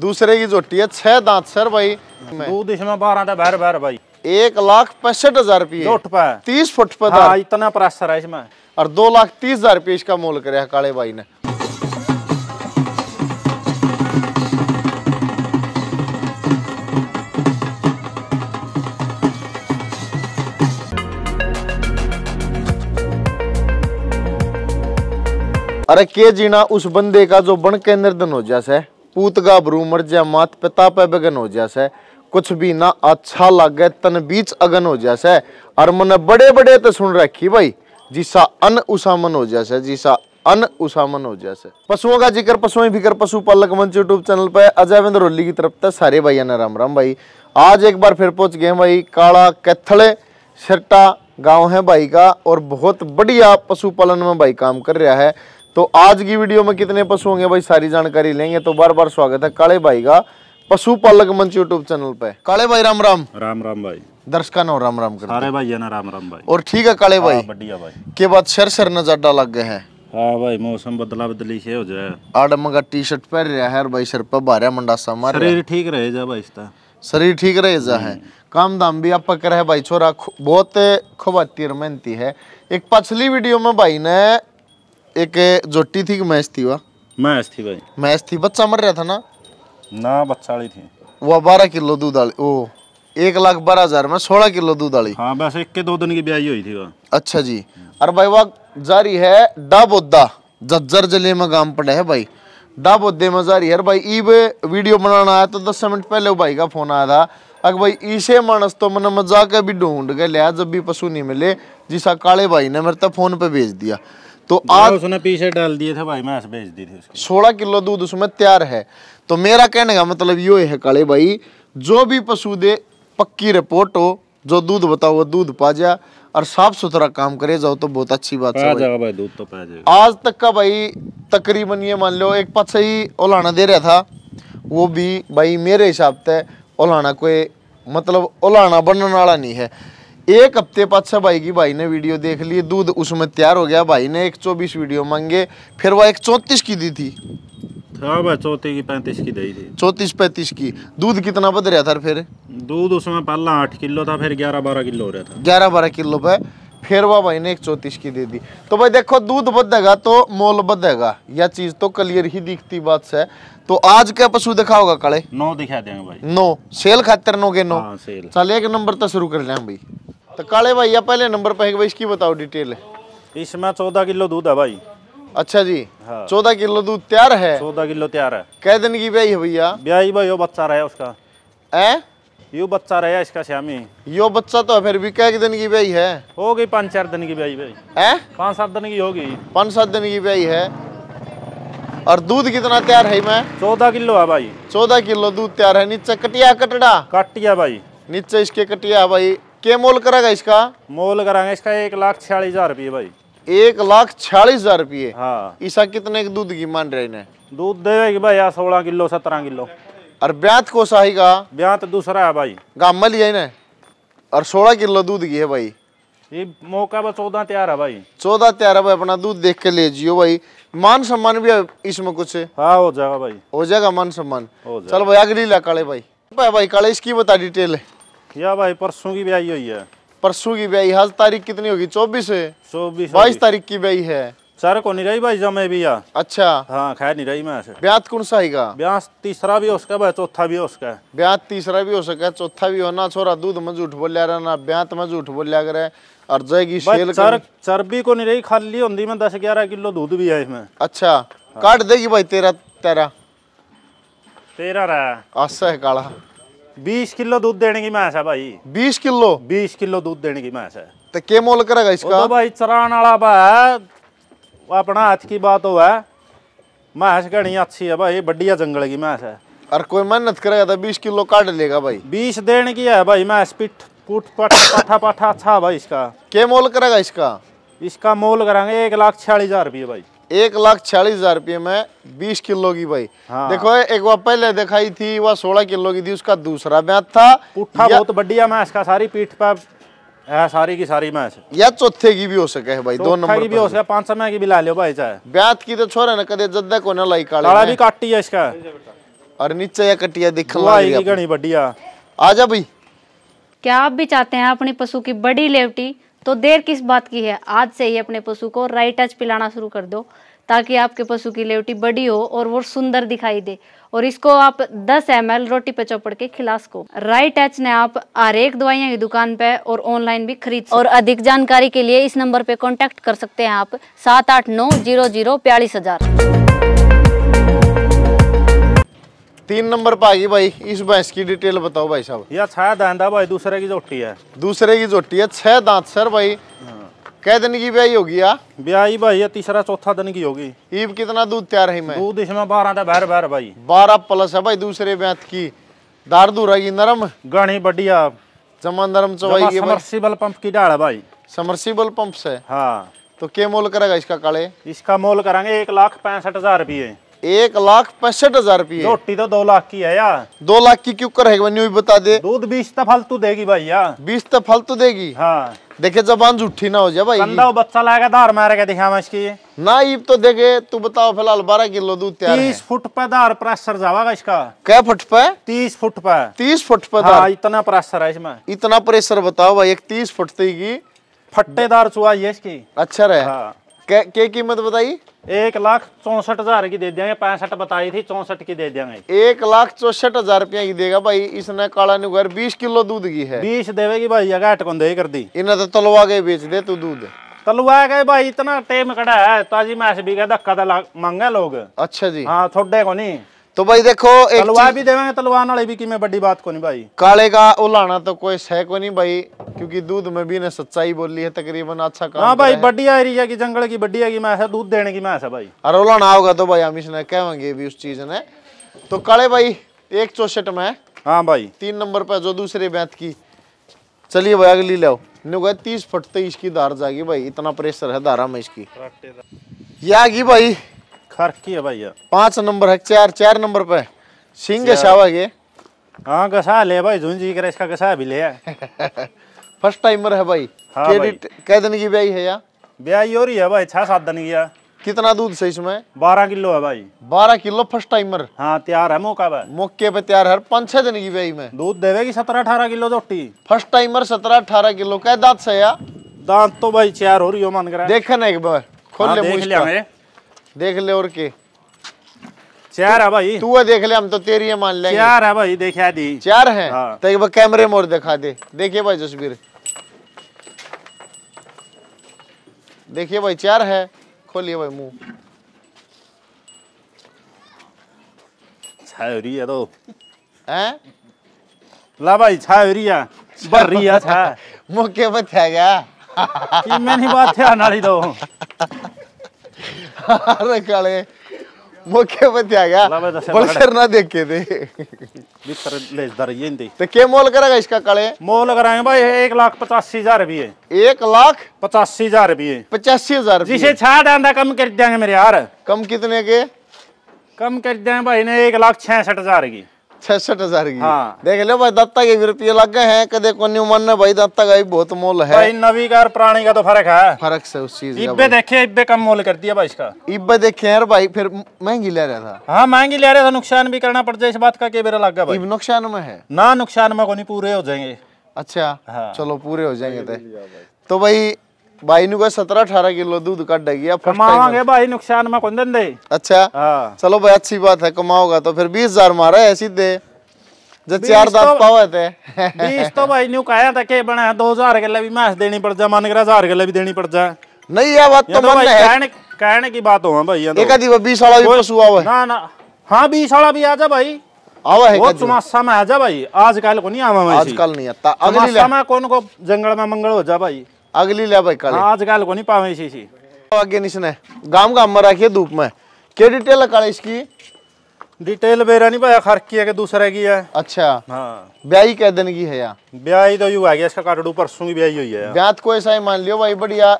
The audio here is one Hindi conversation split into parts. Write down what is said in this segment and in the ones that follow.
दूसरे की जोटी है छह दांत सर भाई दूध इसमें बारह था भैर भैर भाई एक लाख पैंसठ हजार रुपये तीस फुट पर हाँ, इतना प्रेशर है इसमें और दो लाख तीस हजार रुपये इसका मोल करे हाँ, काले भाई ने अरे के जीना उस बंदे का जो बन के निर्धन हो जैसे पूत गा ब्रू मर जा मात पिता पे बगन हो जासे कुछ भी ना अच्छा लागे तन बीच अगन हो जासे और मन बड़े बड़े तो सुन रखी भाई जिसा अन उसामन हो जासे जिसा अन उसामन हो जैसे पशुओं का जिक्र पशुओं फिक्र पशुपालक मंच यूट्यूब चैनल पर अजयविंद रोली की तरफ तो सारे भैया ने राम राम भाई आज एक बार फिर पहुंच गए भाई काला कैथले सिरटा गाँव है भाई का और बहुत बढ़िया पशुपालन में भाई काम कर रहा है तो आज की वीडियो में कितने पशु होंगे भाई सारी जानकारी लेंगे तो बार बार स्वागत है काले भाई का पशु पालक मंच यूट्यूब चैनल पे काले भाई राम राम राम राम भाई दर्शकान और राम राम सारे भाई ना राम राम भाई और ठीक है काले भाई हाँ, बढ़िया भाई के बाद सर सर नजारा लग गए हैं हाँ भाई मौसम बदला बदली से हो जाए आडम का टी शर्ट पहन रहा है भाई सर पर भारा सा मार शरीर ठीक रहे जा भाई इसका शरीर ठीक रहे जा है हम्म। काम दाम भी आप कर है भाई छोरा बहुत खुबाती मेहनती है एक पिछली वीडियो में भाई ने एक जोटी थी कि मैच थी वह मैच थी भाई मैच थी बच्चा मर रहा था ना ना बच्चाड़ी थी वह बारह किलो दूध वाली ओ एक लाख बारह हजार में सोलह किलो दूध वाली हाँ बस एक के दो दिन की ब्याई हुई थी वह अच्छा जी और भाई वह जारी है डाबोदा जज्जर जिले में गांव पड़े है भाई डाबोदे में जारी है भाई ईब वीडियो बनाना आया तो दस मिनट पहले भाई का फोन आया था अगर भाई इसे मानस तो मैंने मजाक भी ढूंढ के लिया जब भी पशु नहीं मिले जिसा काले भाई ने मेरे तक तो फोन पे भेज दिया तो आज उसने पीछे डाल दिए थे भाई मैं भेज दी थी उसकी सोलह किलो दूध उसमें तैयार है तो मेरा कहने का मतलब यो है काले भाई जो भी पशु दे पक्की रिपोर्ट हो जो दूध बताओ वो दूध पा जा और साफ सुथरा काम करे जाओ तो बहुत अच्छी बात है भाई, भाई दूध तो आज तक का भाई तकरीबन ये मान लो एक पछ ही ओलाना दे रहा था वो भी भाई मेरे हिसाब से ओलाना कोई मतलब ओलाना बनने वाला नहीं है एक हफ्ते पाछा भाई की भाई ने वीडियो देख ली दूध उसमें तैयार हो गया भाई ने एक चौबीस वीडियो मांगे फिर वह एक चौंतीस की दी थी हाँ चौतीस की पैंतीस की दी थी चौतीस पैंतीस की दूध कितना बद रहा था फिर दूध उसमें पहला आठ किलो था फिर ग्यारह बारह किलो हो रहा था ग्यारह बारह किलो पे फिर वह भाई ने एक चौतीस की दे दी तो भाई देखो दूध बदेगा तो मोल बदेगा यह चीज तो क्लियर ही दिखती बात से तो आज क्या पशु दिखा होगा काले नौ दिखा देंगे भाई नौ सेल खातर नौ के हाँ, नौ सेल चल एक नंबर तो शुरू कर लिया भाई तो काले भैया पहले नंबर पे है भाई इसकी बताओ डिटेल इसमें चौदह किलो दूध है भाई अच्छा जी हाँ। चौदह किलो दूध तैयार है चौदह किलो तैयार है कै दिन की ब्याई है भैया ब्याई भाई यो बच्चा रहा उसका है यो बच्चा रहा इसका श्यामी यो बच्चा तो फिर भी कै दिन की ब्याई है हो गई पाँच चार दिन की ब्याई भाई है पाँच सात दिन की होगी पाँच सात दिन की ब्याई है और दूध कितना तैयार है मैं चौदह किलो है भाई चौदह किलो दूध तैयार है नीचे कटिया कटड़ा कटिया भाई नीचे इसके कटिया भाई क्या मोल करेगा इसका मोल करेंगे इसका एक लाख छियालीस हजार रुपये भाई एक लाख छियालीस हजार रुपये हाँ ईसा कितने के दूध की मान रहे इन्हें दूध देगी भाई यार सोलह किलो सत्रह किलो और ब्यात को शाही का ब्यात दूसरा है भाई गामल मल जाए ना और सोलह किलो दूध की है भाई ये मौका पर चौदह तैयार है भाई चौदह तैयार है भाई अपना दूध देख के ले जियो भाई मान सम्मान भी है इसमें कुछ हाँ हो जाएगा भाई हो जाएगा मान सम्मान चल भाई अगली ला काले भाई भाई काले इसकी बता डिटेल है या भाई परसों की ब्याई हुई है परसों की ब्याई आज तारीख कितनी होगी चौबीस चौबीस बाईस तारीख की ब्याई है सर को नहीं रही भाई जमे भी या अच्छा हाँ खैर नहीं रही मैं ब्यात कौन सा आएगा ब्यास तीसरा भी हो सका भाई चौथा भी हो सका ब्यात तीसरा भी हो सका चौथा भी होना छोरा दूध में झूठ बोलिया रहना ब्यात में झूठ बोलिया करे और जाएगी शेल सर चर्बी को नहीं रही खाली होंगी मैं दस ग्यारह किलो दूध भी है इसमें अच्छा काट देगी भाई तेरा तेरा तेरा रहा आशा है काला बीस किलो दूध देने की मैस है भाई बीस किलो बीस किलो दूध देने की मैस है तो के मोल करेगा इसका तो भाई चरान वाला है अपना हाथ की बात हो है भैंस घनी अच्छी है भाई बढ़िया जंगल की मैस है और कोई मेहनत करेगा तो बीस किलो काट लेगा भाई बीस देने की है भाई भैंस पिट पुट पाठा पाठा अच्छा है भाई इसका के मोल करेगा इसका इसका मोल करेंगे एक लाख छियालीस हजार रुपये भाई एक लाख छियालीस हजार रुपये में बीस किलो की भाई हाँ। देखो एक बार पहले दिखाई थी वह सोलह किलो की थी उसका दूसरा ब्याज था पुट्ठा बहुत बढ़िया मैं इसका सारी पीठ पर सारी की सारी मैच या चौथे की भी हो सके है भाई दो नंबर की भी हो सके पांच समय की भी ला लो भाई चाहे ब्याज की तो छोरे ना कदे जद्दा को ना लाई काला भी काटी है इसका और नीचे या कटिया दिख लाई बढ़िया आजा भाई क्या आप भी चाहते हैं अपने पशु की बड़ी लेवटी तो देर किस बात की है आज से ही अपने पशु को राइट टच पिलाना शुरू कर दो ताकि आपके पशु की लेवटी बड़ी हो और वो सुंदर दिखाई दे और इसको आप 10 एम रोटी पे चौपड़ के खिला सको राइट एच ने आप हरेक दवाइयाँ की दुकान पे और ऑनलाइन भी खरीद और अधिक जानकारी के लिए इस नंबर पे कांटेक्ट कर सकते हैं आप सात आठ नौ जीरो जीरो बयालीस हजार तीन नंबर भागी भाई इस भैंस की डिटेल बताओ भाई साहब यह छह दांत है भाई दूसरे की जोटी है दूसरे की जोटी है छह दांत सर भाई हाँ। कै दिन की ब्याई होगी यार ब्याई भाई ये तीसरा चौथा दिन की होगी ईब कितना दूध तैयार है मैं दूध इसमें बारह था बहर बहर भाई बारह प्लस है भाई दूसरे बैंत की दार दूरा की नरम गणी बढ़िया जमा नरम चौबाई की समरसीबल पंप की डाल है भाई समरसीबल पंप से हाँ तो क्या मोल करेगा इसका काले इसका मोल करेंगे एक लाख पैंसठ हजार रुपये एक लाख पैंसठ हजार रुपये रोटी तो दो लाख की है यार दो लाख की क्यों कर है बता दे दूध बीस तो फालतू देगी भाई यार बीस तो फालतू देगी हाँ देखे जबान झूठी ना हो जाए भाई कंधा बच्चा लाएगा धार मार के दिखा मैं इसकी ना ये तो देखे तू बताओ फिलहाल बारह किलो दूध तैयार तीस फुट पे धार प्रेशर जावागा इसका क्या फुट पे तीस फुट पे तीस फुट पे हाँ, इतना प्रेशर है इसमें इतना प्रेशर बताओ भाई एक तीस फुट तेगी फट्टेदार चुहा ये इसकी अच्छा रहे हाँ। क्या कीमत बताई एक लाख चौसठ हजार की दे देंगे पैंसठ बताई थी चौसठ की दे देंगे एक लाख चौसठ हजार रुपया की देगा भाई इसने काला नुगर बीस किलो दूध की है बीस देवेगी भाई जगह अटकन दे कर दी इन्हें तो तलवा के बेच दे तू दूध तलवा गए भाई इतना टेम कड़ा है ताजी तो मैस भी धक्का मांगे लोग अच्छा जी हाँ थोड़े को नहीं तो भाई देखो तलवार भी देवेंगे तलवार वाले भी की मैं बड़ी बात को नहीं भाई काले का उलाना तो कोई सह को नहीं भाई क्योंकि दूध में भी ने सच्चाई बोली है तकरीबन अच्छा काम हाँ भाई बढ़िया एरिया की जंगल की बढ़िया की मैं दूध देने की मैं भाई अरे उलाना होगा तो भाई हम इसने कहेंगे भी उस चीज ने तो काले भाई एक चौसठ में हाँ भाई तीन नंबर पर जो दूसरे बैत की चलिए भाई अगली लाओ नुगा तीस फट तो इसकी धार जागी भाई इतना प्रेशर है धारा में इसकी ये आ भाई खरकी है भैया पांच नंबर है चार चार नंबर पे सिंह घसावा ये हाँ घसा ले भाई झुंझी कर इसका घसा भी ले फर्स्ट टाइमर है भाई क्रेडिट हाँ कै दिन की ब्याई है या ब्याई हो रही है भाई छह सात दिन की है कितना दूध से इसमें बारह किलो है भाई बारह किलो फर्स्ट टाइमर हाँ तैयार है मौका पे मौके पे तैयार है पांच छह दिन की ब्याई में दूध देवेगी सत्रह अठारह किलो जोटी फर्स्ट टाइमर सत्रह अठारह किलो कै दांत से या दांत तो भाई चार हो रही हो मान कर देखा ना एक बार खोल हाँ, ले देख लिया देख ले और के चार है भाई तू देख ले हम तो तेरी है मान ले चार है भाई देखा दी चार है हाँ। तो एक बार कैमरे मोर दिखा दे देखिए भाई जसबीर देखिए भाई चार है खोलिए भाई मुंह छाय रही है तो हैं ला भाई छाय रही है बर रही है छाय मुक्के बत है क्या कि मैं नहीं बात है नाली दो इसका मोल कराएंगे भाई एक लाख पचासी हजार रुपये एक लाख पचासी हजार रुपये पचासी हजार कम कर देंगे मेरे यार कम कितने के कम कर देंगे भाई ने एक लाख छियासठ हजार की छठ हजार की हाँ। देख लो भाई दत्ता के रुपये लग गए हैं कदे को न्यूमन ने भाई दत्ता का भी बहुत मोल है भाई नवी का और पुरानी का तो फर्क है फर्क से उस चीज इब्बे देखे इब्बे कम मोल कर दिया भाई इसका इब्बे देखे यार भाई फिर महंगी ले रहा था हाँ महंगी ले रहा था नुकसान भी करना पड़ जाए इस बात का के मेरा लग गया नुकसान में है ना नुकसान में को पूरे हो जाएंगे अच्छा हाँ। चलो पूरे हो जाएंगे तो भाई भाई नु सत्रह अठारह किलो दूध कट गया कमाओगे भाई नुकसान में कौन दे अच्छा हाँ। चलो भाई अच्छी बात है कमाओगा तो फिर बीस हजार मारा है ऐसी दे जब चार दांत तो, पावे थे बीस तो भाई न्यू कहा था के बना दो हजार के लिए भी मैस देनी पड़ जा मन कर हजार के लिए भी देनी पड़ जाए नहीं यह बात तो, तो मन है कहने की बात हो हाँ भाई तो- एक आदि बीस वाला भी पशु आवे ना ना हाँ बीस वाला भी आ जा भाई आवा है बहुत चुमासा में आ जा भाई आजकल को नहीं आवा आजकल नहीं आता अगली समय कौन को जंगल में मंगल हो जा भाई अगली ले भाई काली आज गाल को नहीं पावे सी सी तो आगे निशने गांव का में रखिए धूप में क्या डिटेल है काली इसकी डिटेल बेरा नहीं पाया खर की है कि दूसरे की है अच्छा हाँ ब्याई कह देने की है यार ब्याई तो यू आ गया इसका काटड़ू परसों की ब्याई हुई है ब्यात को ऐसा ही मान लियो भाई बढ़िया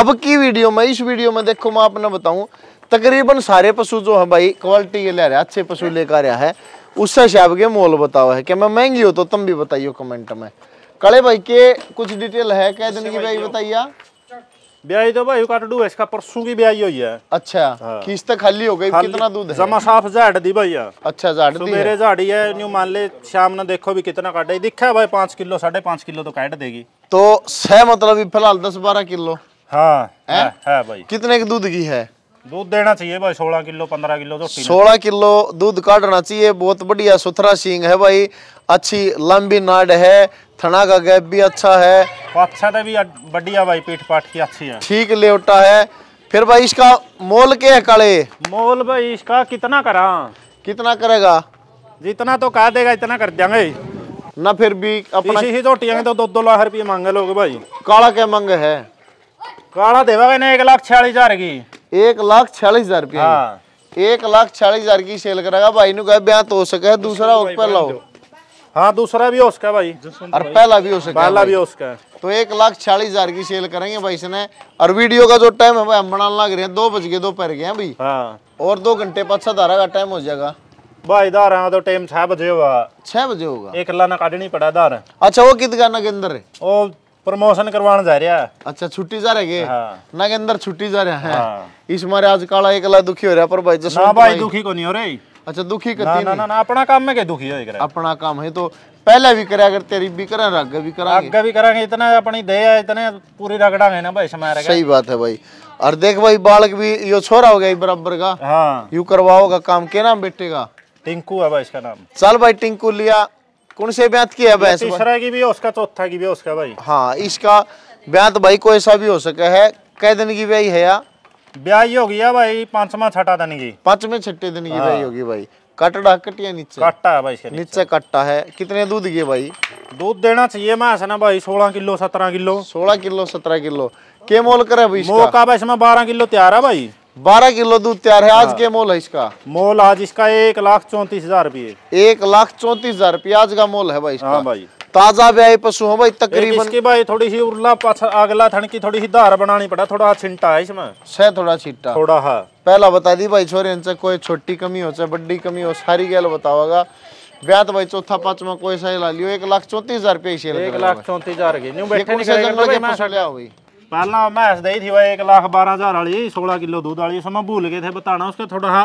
अब की वीडियो में इस वीडियो में देखो मैं आपने बताऊं तकरीबन सारे पशु जो है भाई क्वालिटी के ले रहे अच्छे पशु लेकर आया है उससे हिसाब के मोल बताओ है कि मैं महंगी हो तो तुम भी बताइयो कमेंट में कले भाई के कुछ डिटेल है कह दिन की भाई बताइए ब्याही तो भाई काट डू इसका परसों की ब्याही हुई है अच्छा हाँ। किस्त तो खाली हो गई कितना दूध है जमा साफ झाड़ दी भैया अच्छा झाड़ दी मेरे झाड़ी है न्यू मान ले शाम ना देखो भी कितना काटे दिखा भाई पाँच किलो साढ़े पाँच किलो तो काट देगी तो सह मतलब फिलहाल दस बारह किलो हाँ है, है भाई कितने की दूध की है दूध देना चाहिए भाई सोलह किलो पंद्रह किलो तो सोलह किलो दूध काटना चाहिए बहुत बढ़िया सुथरा सींग है भाई अच्छी लंबी नाड है थना का गैप भी अच्छा है तो अच्छा था तो भी बढ़िया भाई पीठ पाठ की अच्छी है ठीक लेवटा है फिर भाई इसका मोल के है कड़े मोल भाई इसका कितना करा कितना करेगा जितना तो कहा देगा इतना कर देंगे ना फिर भी अपना ही तो तो दो दो लाख रुपये मांगे लोग भाई काला क्या मांगे है काला देवा एक लाख छियालीस हजार की एक लाख छियालीस हजार रुपया हाँ। एक लाख छियालीस हजार की सेल करेगा भाई नु कहे ब्याह तो हो सके दूसरा उस पर लाओ हाँ दूसरा भी हो सका भाई और पहला भी हो सका पहला भी हो सका तो एक लाख छियालीस हजार की सेल करेंगे भाई इसने और वीडियो का जो टाइम है भाई हम बनाने लग रहे हैं दो बज गए दो पैर गए भाई हाँ। और दो घंटे पच्चा धारा का टाइम हो जाएगा भाई दार तो टाइम छह बजे होगा छह बजे होगा एक लाना काटनी पड़ा दार अच्छा वो कित गाना के अंदर वो प्रमोशन करवाने जा रहा है अच्छा छुट्टी जा रहे हाँ। ना के अंदर छुट्टी जा रहा है हाँ। इस मारे आज काला एकला दुखी हो रहा पर भाई ना भाई दुखी को नहीं हो रही अच्छा दुखी करती ना, ना, ना, ना अपना काम में क्या दुखी हो अपना काम है तो पहले भी करा करते तेरी भी करा आगे भी करा आगे भी करांगे इतना अपनी दया इतने पूरी रगड़ा है ना भाई समय सही बात है भाई और देख भाई बालक भी यो छोरा हो गया बराबर का हाँ यू करवाओगा काम के नाम बेटे का टिंकू है भाई इसका नाम चल भाई टिंकू लिया कौन से ब्यात की है भैंस तीसरा की भी है उसका चौथा की भी है उसका भाई हाँ इसका ब्यात तो भाई को ऐसा भी हो सके है कई दिन की ब्याई है या ब्याई होगी है भाई पांचवा छठा दिन की पांचवे छठे दिन की ब्याई हाँ। होगी भाई कटड़ा कटिया नीचे कट्टा है भाई नीचे, नीचे कट्टा है कितने दूध गए भाई दूध देना चाहिए मैं ना भाई सोलह किलो सत्रह किलो सोलह किलो सत्रह किलो के मोल करे भाई मोल का भाई इसमें बारह किलो तैयार है भाई बारह किलो दूध तैयार है आज हाँ। के मोल है इसका मोल आज इसका एक लाख चौंतीस हजार रुपये एक लाख चौंतीस हजार रुपये आज का मोल है भाई हाँ भाई ताजा ब्याई पशु हो भाई तकरीबन इसके भाई थोड़ी सी उरला अगला थन की थोड़ी सी धार बनानी पड़ा थोड़ा छिंटा है इसमें से थोड़ा छिंटा थोड़ा हा पहला बता दी भाई छोरे इनसे कोई छोटी कमी हो चाहे बड़ी कमी हो सारी गैल बतावागा ब्याह तो भाई चौथा पांचवा कोई सही ला लियो एक लाख चौंतीस हजार रुपये एक लाख चौंतीस हजार पहला भैंस दही थी वह एक लाख बारह हजार वाली सोलह किलो दूध वाली उसमें भूल गए थे बताना उसके थोड़ा सा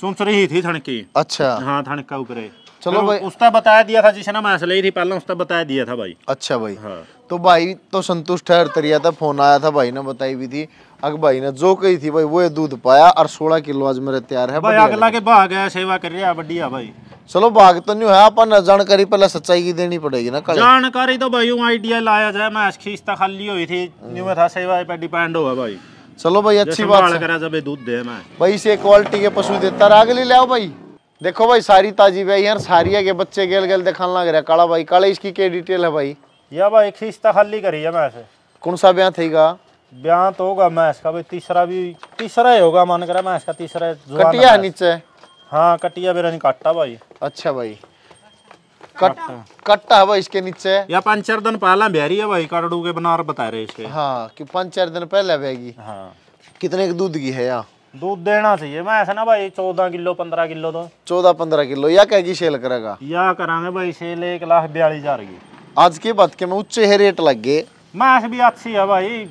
चुनचरी ही थी थनकी अच्छा हाँ थनका ऊपर चलो भाई उसका बताया दिया था जिसने मैं ले थी पहले उसका बताया दिया था भाई अच्छा भाई हाँ। तो भाई तो संतुष्ट है तरिया था फोन आया था भाई ने बताई भी थी अग भाई ने जो कही थी भाई वो दूध पाया और सोलह किलो आज मेरे तैयार है भाई अगला के भाग गया सेवा कर रहा बढ़िया भाई चलो तो नहीं है अपन जानकारी पहले सच्चाई की देनी पड़ेगी ना कल जानकारी तो भाई यूं आइडिया लाया जाए मैं खींचता खाली हुई थी न्यू में था सही सेवा पे डिपेंड होगा भाई चलो भाई अच्छी बात करा जब दूध दे मैं भाई से क्वालिटी के पशु देता रहा अगली ले आओ भाई देखो भाई सारी ताजी भाई यार सारिया के बच्चे गेल गेल दिखाने लग रहा काला भाई काले इसकी क्या डिटेल है भाई या भाई खींचता खाली करी है मैं कौन सा ब्याह थेगा ब्याह तो होगा मैं इसका भाई तीसरा भी तीसरा ही होगा मन करा मैं इसका तीसरा कटिया नीचे हाँ कटिया मेरा नहीं काटा भाई अच्छा भाई कट कट्टा भाई इसके नीचे या पांच चार दिन पहले बहरी है भाई काटड़ू के बना बता रहे इसके हाँ कि पांच चार दिन पहले बहगी हाँ कितने के दूध की है यहाँ दूध देना चाहिए मैं ऐसा ना भाई चौदह किलो पंद्रह किलो तो चौदह पंद्रह किलो या क्या की सेल करेगा या करा भाई सेल एक लाख बयालीस हजार की आज के बाद के मैं उच्चे है रेट लग गए मैस भी अच्छी है भाई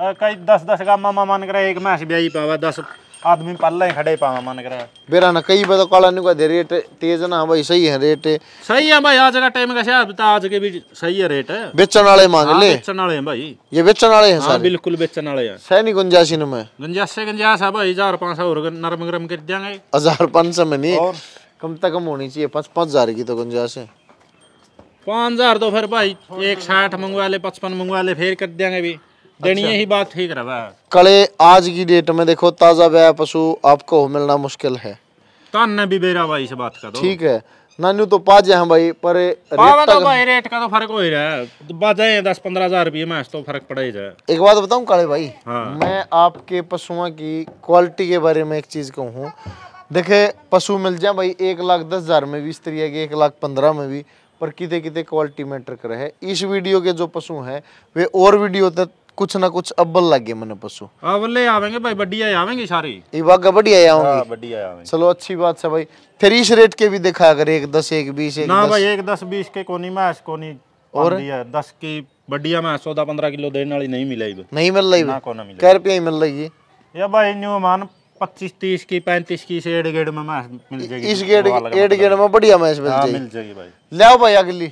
कई दस दस का मामा मान कर एक मैस भी आई पावा दस आदमी पल्ला ही खड़े पावा मन करे बेरा ना कई बता तो काला नहीं का रेट तेज ना भाई सही है रेट सही है भाई आज का टाइम का शायद बता आज के भी सही है रेट बेचन वाले मांग हाँ, ले बेचन वाले हैं भाई ये बेचन वाले हैं हाँ, सारे बिल्कुल बेचन वाले हैं सही नहीं गुंजाइश इनमें गुंजाइश से गुंजाइश है भाई 1500 और नरम गरम कर देंगे 1500 में नहीं कम से कम होनी चाहिए 5 5000 की तो गुंजाइश है पाँच हजार तो फिर भाई एक साठ मंगवा ले पचपन मंगवा ले फिर कर देंगे भी देनी अच्छा। ही बात ठीक रहा कड़े आज की डेट में देखो ताज़ा बया पशु आपको मिलना मुश्किल है भी बेरा भाई से बात करो ठीक है नानू तो पा जाए भाई पर रेट तो भाई रेट का तो फर्क हो ही रहा है दस पंद्रह हजार रुपये में तो फर्क पड़ा ही एक बात बताऊं काले भाई हाँ। मैं आपके पशुओं की क्वालिटी के बारे में एक चीज़ कहूँ देखे पशु मिल जाए भाई एक लाख दस हज़ार में भी स्त्री की एक लाख पंद्रह में भी पर किते किते क्वालिटी मैटर करे है इस वीडियो के जो पशु हैं वे और वीडियो तक कुछ ना कुछ अब्बल लगे मैंने पशु हाँ आवेंगे भाई बढ़िया आवेंगे सारी वागा बढ़िया आऊंगी हाँ, बढ़िया आवेंगे चलो अच्छी बात है भाई फिर इस रेट के भी देखा अगर एक दस एक बीस एक ना भाई एक दस बीस के कोनी में कोनी और दस की बढ़िया में चौदह पंद्रह किलो देने वाली नहीं मिलेगी नहीं मिल रही कह रुपया ही मिल रही या भाई न्यू मान पच्चीस तीस की पैंतीस की एड गेड में मैच मिल जाएगी इस गेड एड गेड में बढ़िया मैच हाँ, मिल जाएगी भाई लिया भाई अगली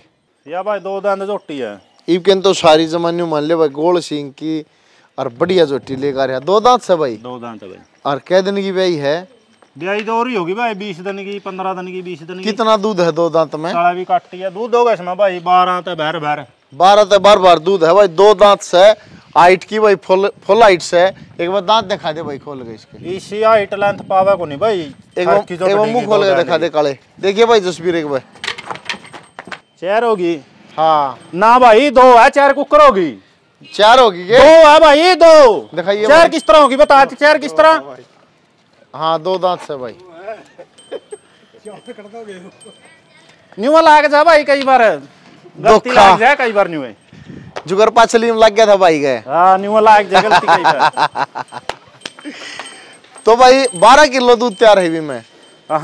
या भाई दो दांत झोटी है इबकेन तो सारी जमाने मान ले भाई गोल सिंह की और बढ़िया जो टीले का रहा दो दांत से भाई दो दांत है भाई और कै दिन की ब्याई है ब्याई तो और ही होगी भाई बीस दिन की पंद्रह दिन की बीस दिन की कितना दूध है दो दांत में साला भी काट दिया दूध होगा इसमें भाई बारह तो भैर भैर बारह तो बार बार दूध है भाई दो दांत से हाइट की भाई फुल फुल हाइट से एक बार दांत दिखा दे भाई खोल गए इसके इसी हाइट लेंथ पावा को नहीं भाई एक बार मुंह खोल के दिखा दे काले देखिए भाई जसवीर एक बार चेयर होगी हाँ ना भाई दो है चार कुकर होगी चार होगी दो है भाई दो दिखाइए चार किस तरह होगी बता चार किस तरह हाँ दो दांत से भाई न्यू वाला आगे जा भाई कई बार गलती लाग जाए कई बार न्यू जुगर पाछली में लग गया था भाई गए हाँ न्यू लाग जाए तो भाई बारह किलो दूध तैयार है भी मैं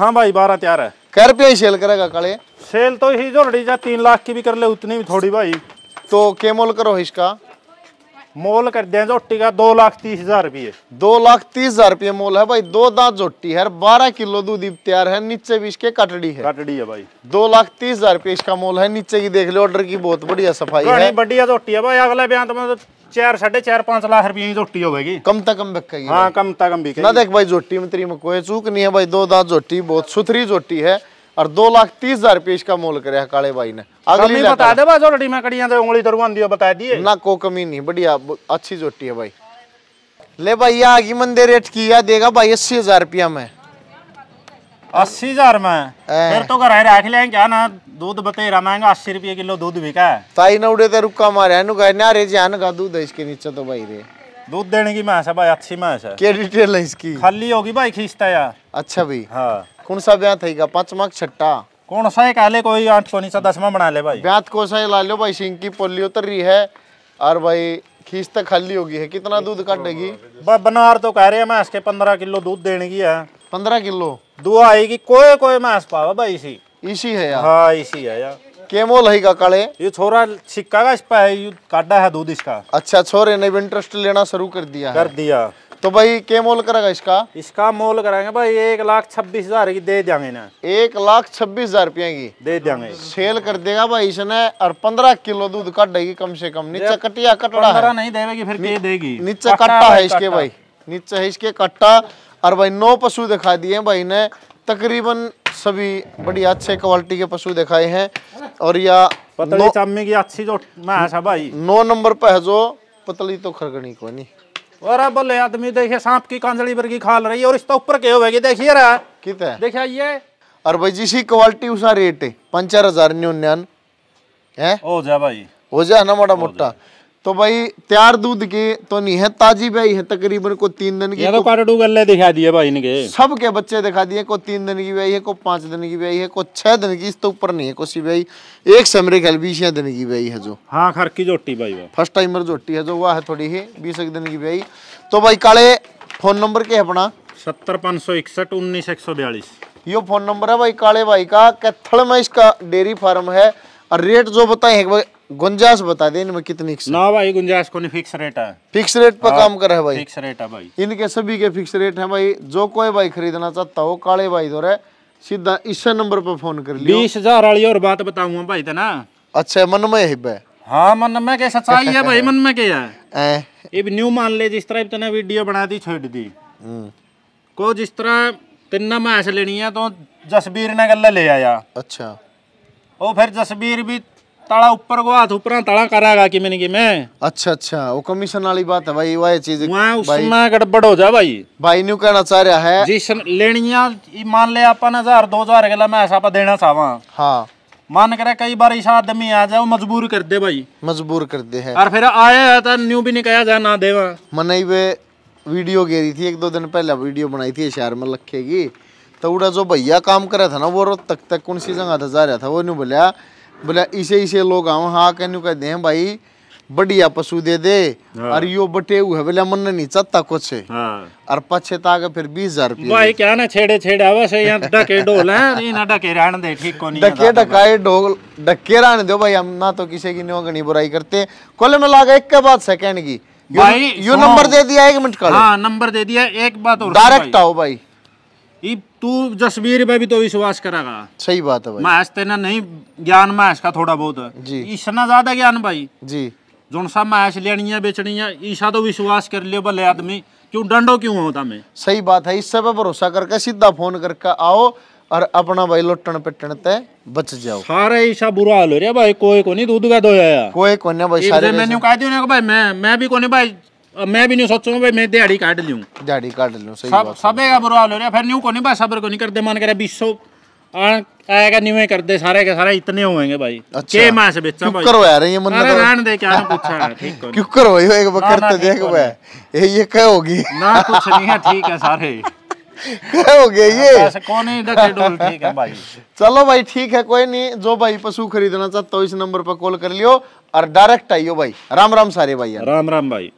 हाँ भाई बारह तैयार है कै रुपया ही सेल करेगा काले सेल तो ही जो जोड़ी जा तीन लाख की भी कर ले उतनी भी थोड़ी भाई तो के मोल करो इसका मोल कर दे जोटी का दो लाख तीस हजार रुपये दो लाख तीस हजार रुपये मोल है भाई दो दांत जोटी है बारह किलो दूध तैयार है नीचे भी इसके कटड़ी है कटड़ी है भाई दो लाख तीस हजार रुपये इसका मोल है नीचे की देख लो ऑर्डर की बहुत बढ़िया सफाई है बढ़िया जोटी है भाई अगले ब्याह तो मतलब चार साढ़े चार पांच लाख रुपये जोटी होगी कम तक तो कम बिकेगी हाँ कम तक तो कम बिकेगी ना देख भाई जोटी में तेरी कोई चूक नहीं है भाई दो दांत जोटी बहुत सुथरी जोटी है और दो लाख तीस हजार रुपये इसका मोल करे काले भाई ने अगली बता दे बस ऑलरेडी मैं कड़ियां तो उंगली दरवान दियो बता दिए ना को कमी नहीं बढ़िया अच्छी जोटी है भाई ले भाई ये आगे मंदिर रेट किया देगा भाई अस्सी हजार रुपया में अस्सी हजार में फिर तो घर रख लें क्या ना दूध बतेरा महंगा अस्सी रुपये किलो दूध बिका है ताई ने उड़े तो रुका मारे नारे जान का दूध इसके नीचे तो भाई रे दूध देने की महस है भाई अच्छी महस है क्या डिटेल है इसकी खाली होगी भाई खींचता यार अच्छा भाई हाँ कौन सा ब्याह थी पांचवा छठा कौन सा एक आले कोई आठ को नीचा दसवा बना ले भाई ब्याह को सा ला लो भाई सिंह की पोली उतर रही है और भाई खींचता खाली होगी है कितना दूध काटेगी बनार तो कह रहे हैं मैं इसके पंद्रह किलो दूध देने की है पंद्रह किलो दुआ आएगी कोई कोई मास पावा भाई इसी इसी है यार हाँ इसी है यार केमो लहीगा काले ये छोरा सिक्का का इसपा है ये काटा है दूध इसका अच्छा छोरे ने भी इंटरेस्ट लेना शुरू कर दिया कर दिया तो भाई के मोल करेगा इसका इसका मोल करेंगे भाई एक लाख छब्बीस हजार की दे देंगे ना एक लाख छब्बीस हजार रुपये की दे देंगे सेल कर देगा भाई इसने और पंद्रह किलो दूध काट देगी कम से कम नीचे कटिया कटड़ा नहीं देगी फिर देगी नीचे कट्टा है इसके भाई नीचे है इसके कट्टा और भाई नौ पशु दिखा दिए भाई ने तकरीबन सभी बड़ी अच्छे क्वालिटी के पशु दिखाए हैं और या पतली चामी की अच्छी जो भाई नौ नंबर पे है जो पतली तो खरगनी को नहीं और बोले आदमी देखिए सांप की कांजली वर्गी खाल रही है और इस तो ऊपर के होगी देखिए रहा कितना देखिए ये और भाई जिसकी क्वालिटी उसका रेट है पंचर हजार न्यून है हो जा भाई हो जा ना मोटा मोटा तो भाई तैयार दूध के तो नहीं है ताजी भाई है तकरीबन को तीन दिन की तो, तो काटू दिखा दिए भाई इनके सब के बच्चे दिखा दिए को तीन दिन की ब्याई है को पांच दिन की ब्याई है को छह दिन की इस तो ऊपर नहीं है कुछ ब्याई एक समरे खेल बीस दिन की ब्याई है जो हाँ खर की जोटी भाई फर्स्ट टाइमर जोटी है जो वह है थोड़ी ही बीस एक दिन की ब्याई तो भाई काले फोन नंबर के है अपना सत्तर यो फोन नंबर है भाई काले भाई का कैथल में इसका डेयरी फार्म है और रेट जो बताए गुंजाइश बता दे इनमें कितनी ना भाई गुंजाइश को फिक्स रेट है फिक्स रेट पर हाँ, काम कर है भाई फिक्स रेट है भाई इनके सभी के फिक्स रेट है भाई जो कोई भाई खरीदना चाहता हो काले भाई दो तो सीधा इस नंबर पर फोन कर लिया बीस हजार वाली और बात बताऊंगा भाई तना अच्छा मन में है हाँ मन में क्या सच्चाई है भाई मन में क्या है इब न्यू मान ले जिस तरह तने वीडियो बना दी छोड़ दी हम्म। को जिस तरह तिन्ना मैच लेनी है तो जसबीर ने गल्ला ले आया अच्छा और फिर जसबीर भी ताला ऊपर को हाथ ऊपर ताला करागा कि मैंने कि मैं अच्छा अच्छा वो कमीशन वाली बात है भाई वह चीज उसमें गड़बड़ हो जा भाई भाई न्यू कहना चाह रहा है जी लेनिया मान ले अपन हजार दो हजार गला मैं ऐसा देना चाहवा हाँ मन करे कई बार इस आदमी आ जाओ मजबूर कर दे भाई मजबूर कर दे है और फिर आया है तो न्यू भी नहीं कहा जा ना देवा मन वे वीडियो गेरी थी एक दो दिन पहले वीडियो बनाई थी शहर में लखेगी तो उड़ा जो भैया काम कर था ना वो तक तक कौन सी जगह था जा रहा था वो न्यू बोलिया बोले इसे इसे लोग हम हाँ कहने कह दे भाई बढ़िया पशु दे दे हाँ। और यो बटे हुए बोले मन नहीं चत्ता कुछ हाँ। और पछे ताके फिर बीस हजार रुपये भाई क्या ना छेड़े छेड़े आवे से यहाँ डके डोल है ये ना डके रहने दे ठीक को नहीं डके डकाए डोल डके रहने दो भाई हम ना तो किसी की नहीं नौगनी बुराई करते कोले में लागा एक के बाद सेकेंड की भाई यू नंबर दे दिया एक मिनट का हाँ नंबर दे दिया एक बात और डायरेक्ट आओ भाई ये तू जसवीर में भी तो विश्वास करेगा सही बात है भाई महेश तेना नहीं ज्ञान महेश का थोड़ा बहुत जी इसना ज्यादा ज्ञान भाई जी जो सा महेश लेनी है बेचनी है ईशा तो विश्वास कर लियो भले आदमी क्यों डंडो क्यों होता मैं सही बात है इस सब भरोसा करके सीधा फोन करके आओ और अपना भाई लुटन पिटन ते बच जाओ सारे ईशा बुरा हाल हो रहा भाई कोई को नहीं दूध का दोया कोई को भाई सारे मैंने कह दियो ना भाई मैं मैं भी को भाई मैं भी नहीं सोचूंगा भाई मैं दिहाड़ी काट लूं दिहाड़ी काट लूं सही बात सब सबे बुरा हाल हो रहा फिर न्यू को नहीं भाई सब्र को नहीं करते मन करे 200 आएगा न्यू कर दे सारे के सारे इतने होएंगे भाई अच्छा के माह से बेचा भाई करो यार ये मन अरे रहने दे क्या पूछा ठीक क्यों करो ये एक बार करते देख भाई ये ये कह होगी ना कुछ नहीं है ठीक है सारे हो गए हाँ, ये कौन है ठीक है भाई चलो भाई ठीक है कोई नहीं जो भाई पशु खरीदना चाहता हो इस नंबर पर कॉल कर लियो और डायरेक्ट आइयो भाई राम राम सारे भाई राम राम भाई